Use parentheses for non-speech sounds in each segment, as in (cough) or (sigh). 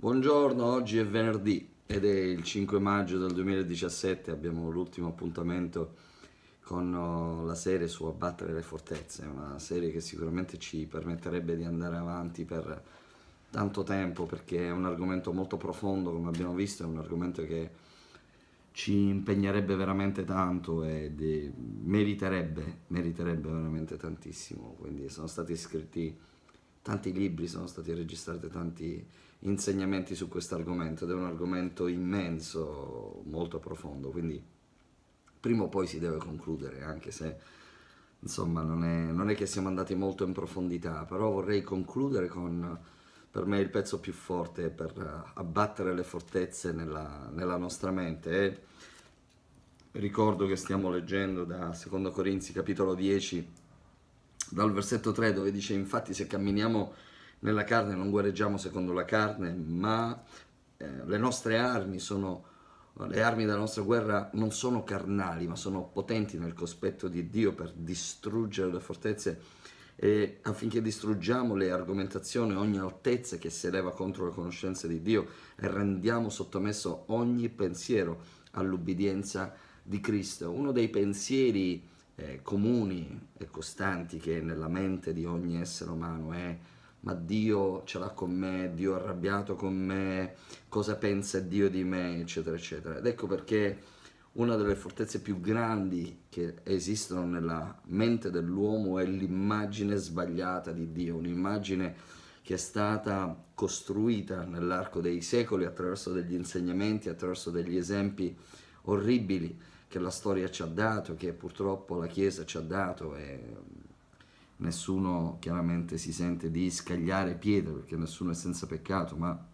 Buongiorno, oggi è venerdì ed è il 5 maggio del 2017, abbiamo l'ultimo appuntamento con oh, la serie su Abbattere le fortezze, una serie che sicuramente ci permetterebbe di andare avanti per tanto tempo perché è un argomento molto profondo come abbiamo visto, è un argomento che ci impegnerebbe veramente tanto e meriterebbe, meriterebbe veramente tantissimo, quindi sono stati scritti tanti libri, sono stati registrati tanti insegnamenti su questo argomento ed è un argomento immenso, molto profondo, quindi prima o poi si deve concludere, anche se insomma non è, non è che siamo andati molto in profondità, però vorrei concludere con per me il pezzo più forte per abbattere le fortezze nella, nella nostra mente. E ricordo che stiamo leggendo da 2 Corinzi capitolo 10, dal versetto 3 dove dice infatti se camminiamo nella carne non guerreggiamo secondo la carne, ma eh, le nostre armi sono le armi della nostra guerra non sono carnali, ma sono potenti nel cospetto di Dio per distruggere le fortezze e affinché distruggiamo le argomentazioni, ogni altezza che si eleva contro la conoscenza di Dio e rendiamo sottomesso ogni pensiero all'ubbidienza di Cristo. Uno dei pensieri eh, comuni e costanti che è nella mente di ogni essere umano è ma Dio ce l'ha con me, Dio è arrabbiato con me, cosa pensa Dio di me, eccetera, eccetera. Ed ecco perché una delle fortezze più grandi che esistono nella mente dell'uomo è l'immagine sbagliata di Dio, un'immagine che è stata costruita nell'arco dei secoli attraverso degli insegnamenti, attraverso degli esempi orribili che la storia ci ha dato, che purtroppo la Chiesa ci ha dato. E nessuno chiaramente si sente di scagliare pietre perché nessuno è senza peccato, ma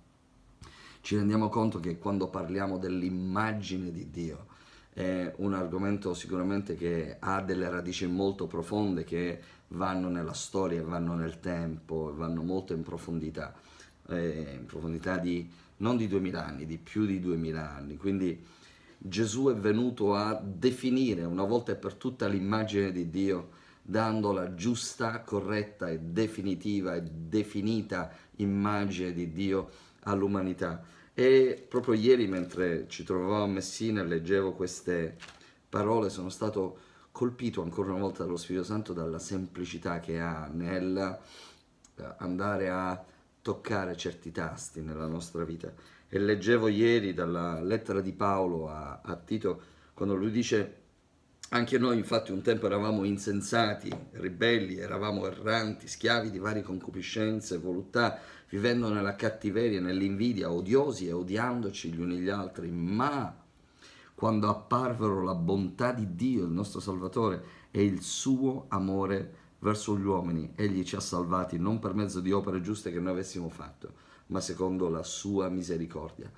ci rendiamo conto che quando parliamo dell'immagine di Dio è un argomento sicuramente che ha delle radici molto profonde che vanno nella storia, vanno nel tempo, vanno molto in profondità, eh, in profondità di non di duemila anni, di più di duemila anni. Quindi Gesù è venuto a definire una volta e per tutta l'immagine di Dio dando la giusta, corretta e definitiva e definita immagine di Dio all'umanità. E proprio ieri mentre ci trovavamo a Messina e leggevo queste parole sono stato colpito ancora una volta dallo Spirito Santo dalla semplicità che ha nel eh, andare a toccare certi tasti nella nostra vita. E leggevo ieri dalla lettera di Paolo a, a Tito quando lui dice anche noi infatti un tempo eravamo insensati, ribelli, eravamo erranti, schiavi di varie concupiscenze, voluttà, vivendo nella cattiveria, nell'invidia, odiosi e odiandoci gli uni gli altri, ma quando apparvero la bontà di Dio, il nostro Salvatore, e il suo amore verso gli uomini, egli ci ha salvati non per mezzo di opere giuste che noi avessimo fatto, ma secondo la sua misericordia.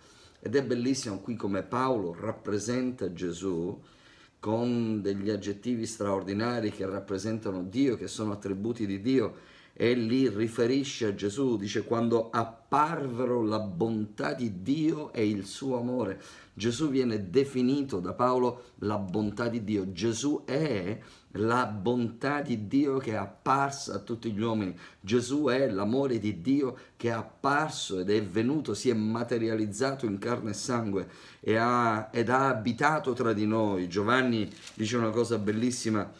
Ed è bellissimo qui come Paolo rappresenta Gesù, con degli aggettivi straordinari che rappresentano Dio, che sono attributi di Dio, e li riferisce a Gesù, dice quando apparvero la bontà di Dio e il suo amore. Gesù viene definito da Paolo la bontà di Dio. Gesù è la bontà di Dio che è apparsa a tutti gli uomini. Gesù è l'amore di Dio che è apparso ed è venuto, si è materializzato in carne e sangue e ha, ed ha abitato tra di noi. Giovanni dice una cosa bellissima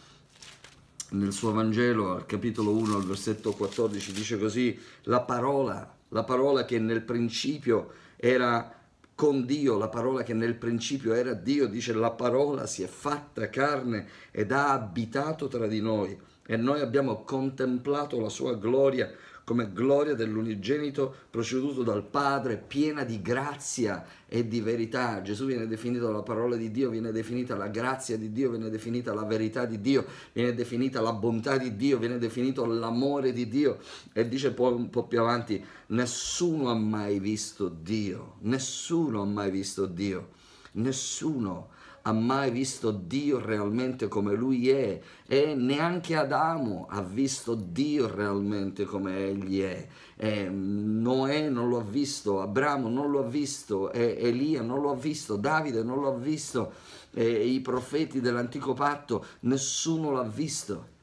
nel suo Vangelo, al capitolo 1, al versetto 14, dice così, la parola, la parola che nel principio era con Dio, la parola che nel principio era Dio, dice la parola si è fatta carne ed ha abitato tra di noi e noi abbiamo contemplato la sua gloria come gloria dell'unigenito proceduto dal Padre, piena di grazia e di verità. Gesù viene definito la parola di Dio, viene definita la grazia di Dio, viene definita la verità di Dio, viene definita la bontà di Dio, viene definito l'amore di Dio. E dice poi un po' più avanti, nessuno ha mai visto Dio, nessuno ha mai visto Dio, nessuno ha mai visto Dio ha mai visto Dio realmente come Lui è e neanche Adamo ha visto Dio realmente come Egli è. E Noè non lo ha visto, Abramo non lo ha visto, Elia non lo ha visto, Davide non lo ha visto, i profeti dell'antico patto, nessuno l'ha visto.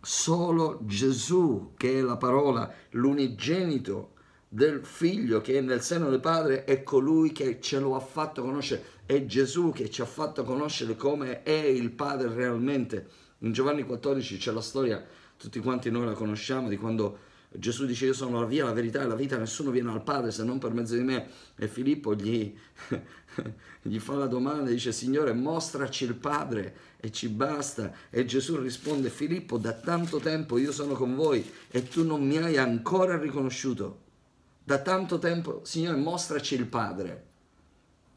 Solo Gesù, che è la parola, l'unigenito del figlio che è nel seno del padre è colui che ce lo ha fatto conoscere, è Gesù che ci ha fatto conoscere come è il padre realmente. In Giovanni 14 c'è la storia, tutti quanti noi la conosciamo, di quando Gesù dice io sono la via, la verità e la vita, nessuno viene al Padre se non per mezzo di me. E Filippo gli, (laughs) gli fa la domanda, dice Signore mostraci il Padre e ci basta. E Gesù risponde Filippo da tanto tempo io sono con voi e tu non mi hai ancora riconosciuto da tanto tempo, Signore, mostraci il Padre.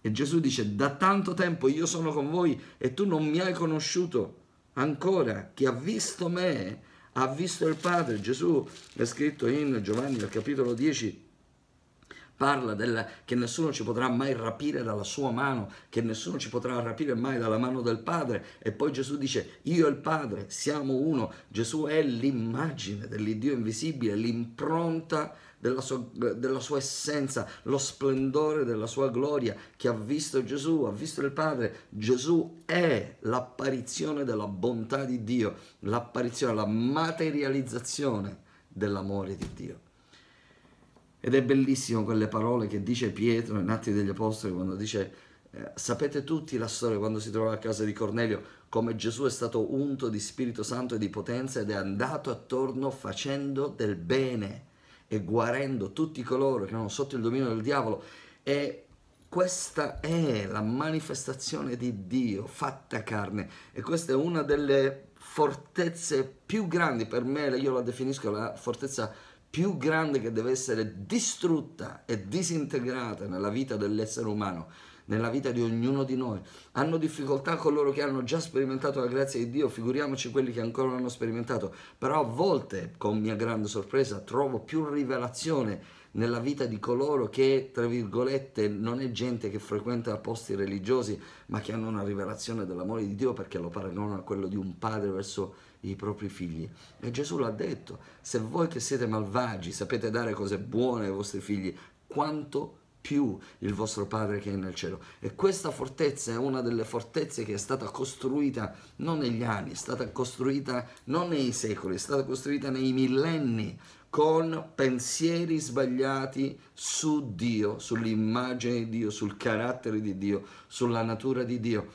E Gesù dice, da tanto tempo io sono con voi e tu non mi hai conosciuto ancora. Chi ha visto me ha visto il Padre. Gesù è scritto in Giovanni al capitolo 10, parla del, che nessuno ci potrà mai rapire dalla sua mano, che nessuno ci potrà rapire mai dalla mano del Padre. E poi Gesù dice, io e il Padre siamo uno. Gesù è l'immagine dell'Iddio invisibile, l'impronta della sua, della sua essenza, lo splendore della sua gloria che ha visto Gesù, ha visto il Padre. Gesù è l'apparizione della bontà di Dio, l'apparizione, la materializzazione dell'amore di Dio. Ed è bellissimo quelle parole che dice Pietro in Atti degli Apostoli quando dice eh, sapete tutti la storia quando si trova a casa di Cornelio come Gesù è stato unto di Spirito Santo e di potenza ed è andato attorno facendo del bene e guarendo tutti coloro che erano sotto il dominio del diavolo e questa è la manifestazione di Dio fatta carne e questa è una delle fortezze più grandi per me, io la definisco la fortezza più grande che deve essere distrutta e disintegrata nella vita dell'essere umano nella vita di ognuno di noi. Hanno difficoltà coloro che hanno già sperimentato la grazia di Dio, figuriamoci quelli che ancora non hanno sperimentato, però a volte, con mia grande sorpresa, trovo più rivelazione nella vita di coloro che, tra virgolette, non è gente che frequenta posti religiosi, ma che hanno una rivelazione dell'amore di Dio perché lo paragonano a quello di un padre verso i propri figli. E Gesù l'ha detto, se voi che siete malvagi sapete dare cose buone ai vostri figli, quanto più il vostro Padre che è nel cielo. E questa fortezza è una delle fortezze che è stata costruita non negli anni, è stata costruita non nei secoli, è stata costruita nei millenni con pensieri sbagliati su Dio, sull'immagine di Dio, sul carattere di Dio, sulla natura di Dio.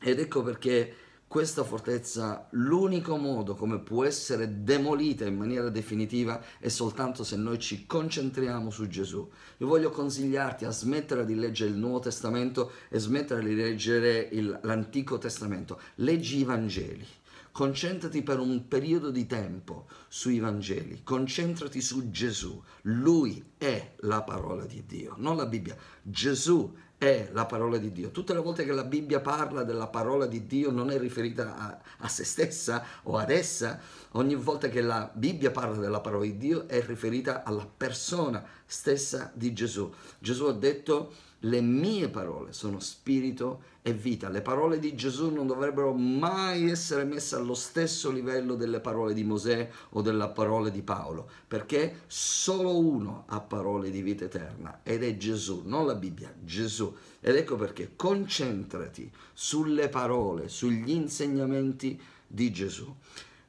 Ed ecco perché questa fortezza, l'unico modo come può essere demolita in maniera definitiva è soltanto se noi ci concentriamo su Gesù. Io voglio consigliarti a smettere di leggere il Nuovo Testamento e smettere di leggere il, l'Antico Testamento. Leggi i Vangeli. Concentrati per un periodo di tempo sui Vangeli, concentrati su Gesù. Lui è la parola di Dio, non la Bibbia. Gesù è la parola di Dio. Tutte le volte che la Bibbia parla della parola di Dio non è riferita a, a, se stessa o ad essa, ogni volta che la Bibbia parla della parola di Dio è riferita alla persona stessa di Gesù. Gesù ha detto le mie parole sono spirito e vita. Le parole di Gesù non dovrebbero mai essere messe allo stesso livello delle parole di Mosè o della parole di Paolo, perché solo uno ha parole di vita eterna ed è Gesù, non la Bibbia, Gesù. Ed ecco perché concentrati sulle parole, sugli insegnamenti di Gesù.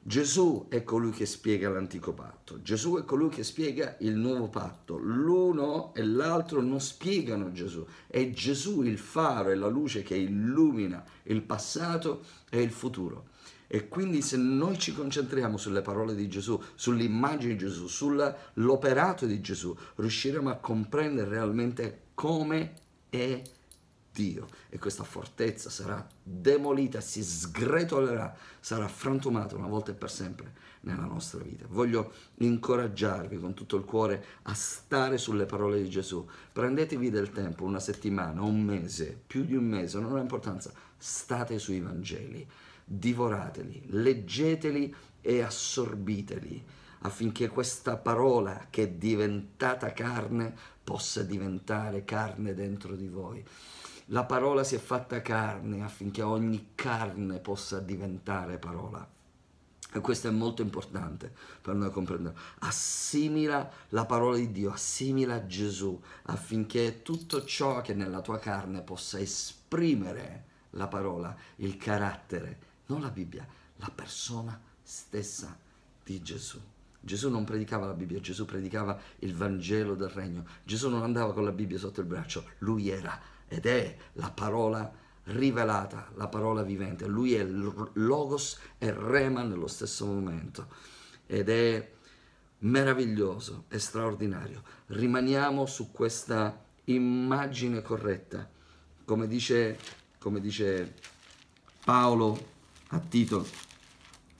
Gesù è colui che spiega l'antico patto, Gesù è colui che spiega il nuovo patto, l'uno e l'altro non spiegano Gesù, è Gesù il faro e la luce che illumina il passato e il futuro. E quindi se noi ci concentriamo sulle parole di Gesù, sull'immagine di Gesù, sull'operato di Gesù, riusciremo a comprendere realmente come è Gesù Dio e questa fortezza sarà demolita, si sgretolerà, sarà frantumata una volta e per sempre nella nostra vita. Voglio incoraggiarvi con tutto il cuore a stare sulle parole di Gesù. Prendetevi del tempo, una settimana, un mese, più di un mese, non ha importanza, state sui Vangeli, divorateli, leggeteli e assorbiteli affinché questa parola che è diventata carne possa diventare carne dentro di voi la parola si è fatta carne affinché ogni carne possa diventare parola. E questo è molto importante per noi comprendere. Assimila la parola di Dio, assimila Gesù affinché tutto ciò che è nella tua carne possa esprimere la parola, il carattere, non la Bibbia, la persona stessa di Gesù. Gesù non predicava la Bibbia, Gesù predicava il Vangelo del Regno. Gesù non andava con la Bibbia sotto il braccio, lui era ed è la parola rivelata, la parola vivente. Lui è Logos e Rema nello stesso momento ed è meraviglioso, è straordinario. Rimaniamo su questa immagine corretta, come dice, come dice Paolo a Tito,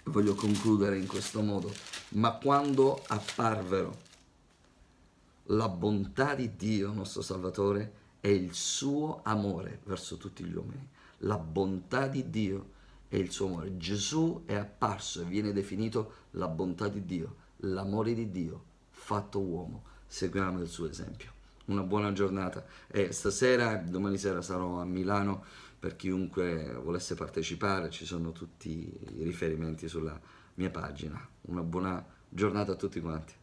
voglio concludere in questo modo, ma quando apparvero la bontà di Dio, nostro Salvatore, è il suo amore verso tutti gli uomini, la bontà di Dio è il suo amore. Gesù è apparso e viene definito la bontà di Dio, l'amore di Dio fatto uomo. Seguiamo il suo esempio. Una buona giornata e stasera, domani sera sarò a Milano per chiunque volesse partecipare, ci sono tutti i riferimenti sulla mia pagina. Una buona giornata a tutti quanti.